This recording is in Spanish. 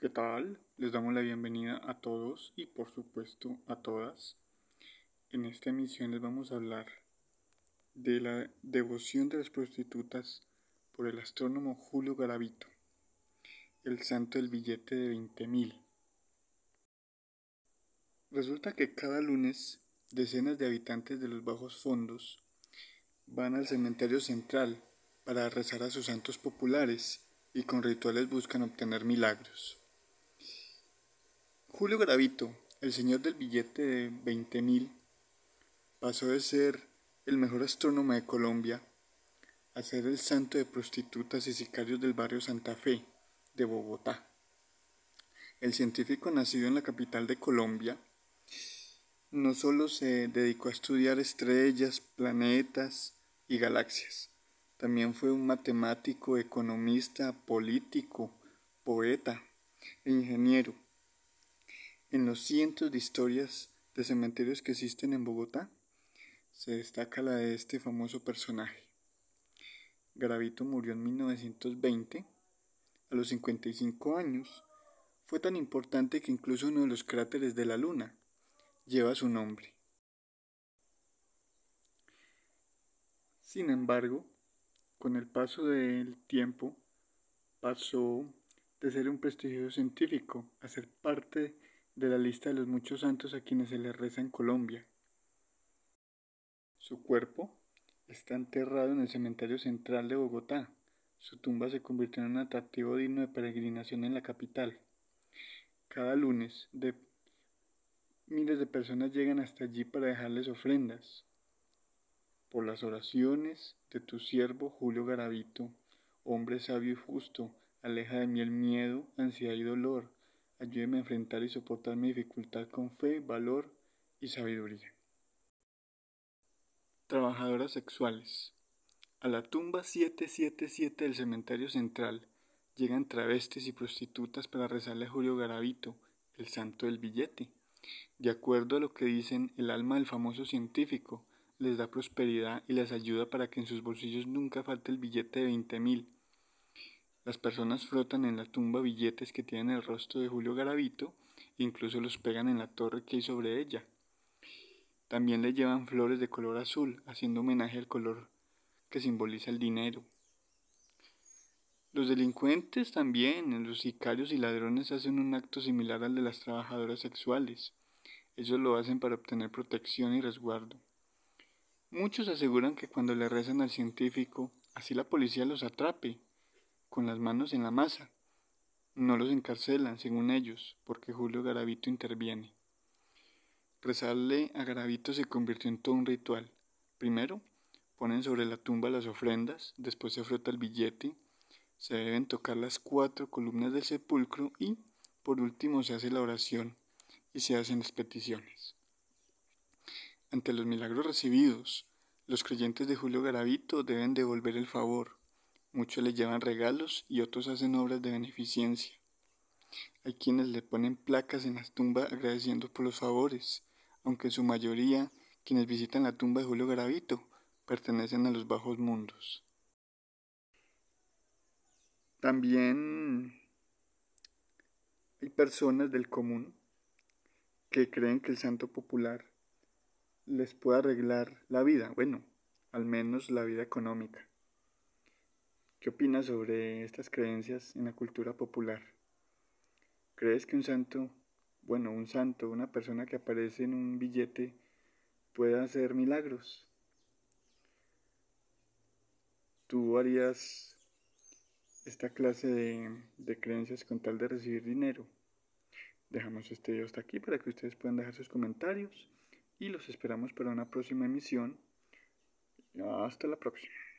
¿Qué tal? Les damos la bienvenida a todos y por supuesto a todas. En esta emisión les vamos a hablar de la devoción de las prostitutas por el astrónomo Julio Garavito, el santo del billete de 20.000. Resulta que cada lunes decenas de habitantes de los bajos fondos van al cementerio central para rezar a sus santos populares y con rituales buscan obtener milagros. Julio Gravito, el señor del billete de 20.000, pasó de ser el mejor astrónomo de Colombia a ser el santo de prostitutas y sicarios del barrio Santa Fe de Bogotá. El científico nacido en la capital de Colombia no solo se dedicó a estudiar estrellas, planetas y galaxias, también fue un matemático, economista, político, poeta, e ingeniero, en los cientos de historias de cementerios que existen en Bogotá, se destaca la de este famoso personaje. Gravito murió en 1920, a los 55 años. Fue tan importante que incluso uno de los cráteres de la Luna lleva su nombre. Sin embargo, con el paso del tiempo, pasó de ser un prestigioso científico a ser parte de de la lista de los muchos santos a quienes se les reza en Colombia. Su cuerpo está enterrado en el cementerio central de Bogotá. Su tumba se convirtió en un atractivo digno de peregrinación en la capital. Cada lunes, de miles de personas llegan hasta allí para dejarles ofrendas. Por las oraciones de tu siervo Julio Garavito, hombre sabio y justo, aleja de mí el miedo, ansiedad y dolor Ayúdeme a enfrentar y soportar mi dificultad con fe, valor y sabiduría. Trabajadoras sexuales. A la tumba 777 del cementerio central llegan travestis y prostitutas para rezarle a Julio Garavito, el santo del billete. De acuerdo a lo que dicen, el alma del famoso científico les da prosperidad y les ayuda para que en sus bolsillos nunca falte el billete de 20.000. mil las personas frotan en la tumba billetes que tienen el rostro de Julio Garavito, incluso los pegan en la torre que hay sobre ella. También le llevan flores de color azul, haciendo homenaje al color que simboliza el dinero. Los delincuentes también, los sicarios y ladrones hacen un acto similar al de las trabajadoras sexuales. Ellos lo hacen para obtener protección y resguardo. Muchos aseguran que cuando le rezan al científico, así la policía los atrape, con las manos en la masa. No los encarcelan, según ellos, porque Julio Garavito interviene. Rezarle a Garavito se convirtió en todo un ritual. Primero, ponen sobre la tumba las ofrendas, después se frota el billete, se deben tocar las cuatro columnas del sepulcro y, por último, se hace la oración y se hacen las peticiones. Ante los milagros recibidos, los creyentes de Julio Garavito deben devolver el favor, Muchos les llevan regalos y otros hacen obras de beneficencia. Hay quienes le ponen placas en las tumbas agradeciendo por los favores, aunque en su mayoría quienes visitan la tumba de Julio Gravito, pertenecen a los bajos mundos. También hay personas del común que creen que el santo popular les puede arreglar la vida, bueno, al menos la vida económica. ¿Qué opinas sobre estas creencias en la cultura popular? ¿Crees que un santo, bueno, un santo, una persona que aparece en un billete, puede hacer milagros? ¿Tú harías esta clase de, de creencias con tal de recibir dinero? Dejamos este video hasta aquí para que ustedes puedan dejar sus comentarios y los esperamos para una próxima emisión. Hasta la próxima.